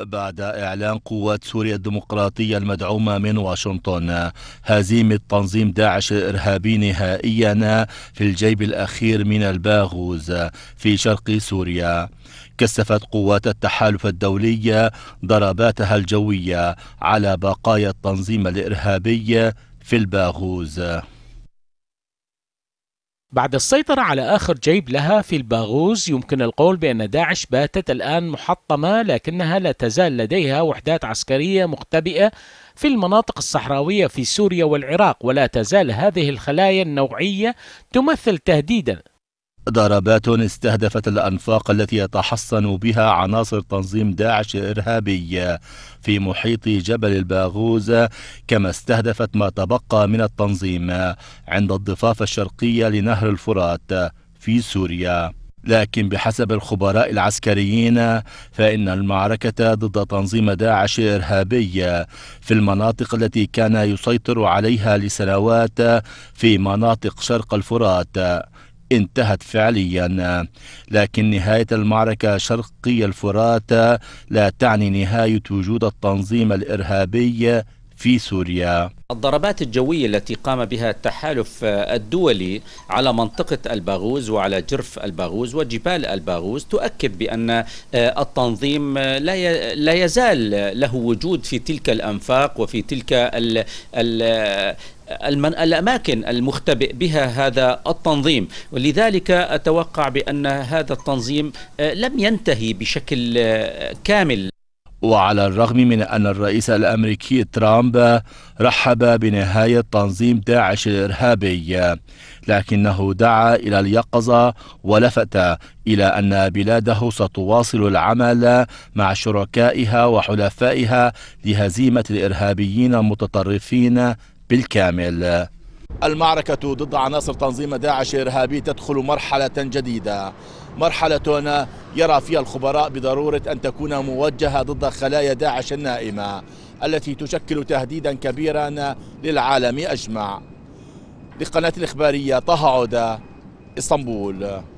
بعد إعلان قوات سوريا الديمقراطية المدعومة من واشنطن هزيمة تنظيم داعش الإرهابي نهائيا في الجيب الأخير من الباغوز في شرق سوريا كثفت قوات التحالف الدولي ضرباتها الجوية على بقايا التنظيم الإرهابي في الباغوز بعد السيطرة على آخر جيب لها في الباغوز يمكن القول بأن داعش باتت الآن محطمة لكنها لا تزال لديها وحدات عسكرية مختبئة في المناطق الصحراوية في سوريا والعراق ولا تزال هذه الخلايا النوعية تمثل تهديدا ضربات استهدفت الأنفاق التي يتحصن بها عناصر تنظيم داعش الإرهابي في محيط جبل الباغوز كما استهدفت ما تبقى من التنظيم عند الضفاف الشرقية لنهر الفرات في سوريا لكن بحسب الخبراء العسكريين فإن المعركة ضد تنظيم داعش إرهابي في المناطق التي كان يسيطر عليها لسنوات في مناطق شرق الفرات انتهت فعليا لكن نهاية المعركة شرقي الفرات لا تعني نهاية وجود التنظيم الإرهابي في سوريا الضربات الجوية التي قام بها التحالف الدولي على منطقة الباغوز وعلى جرف الباغوز وجبال الباغوز تؤكد بأن آه، التنظيم آه، لا يزال له وجود في تلك الأنفاق وفي تلك المن... الأماكن المختبئ بها هذا التنظيم ولذلك أتوقع بأن هذا التنظيم آه، لم ينتهي بشكل آه، كامل وعلى الرغم من أن الرئيس الأمريكي ترامب رحب بنهاية تنظيم داعش الإرهابي لكنه دعا إلى اليقظة ولفت إلى أن بلاده ستواصل العمل مع شركائها وحلفائها لهزيمة الإرهابيين المتطرفين بالكامل المعركة ضد عناصر تنظيم داعش الإرهابي تدخل مرحلة جديدة مرحلة يرى فيها الخبراء بضرورة أن تكون موجهة ضد خلايا داعش النائمة التي تشكل تهديدا كبيرا للعالم أجمع لقناة الإخبارية طه عودة اسطنبول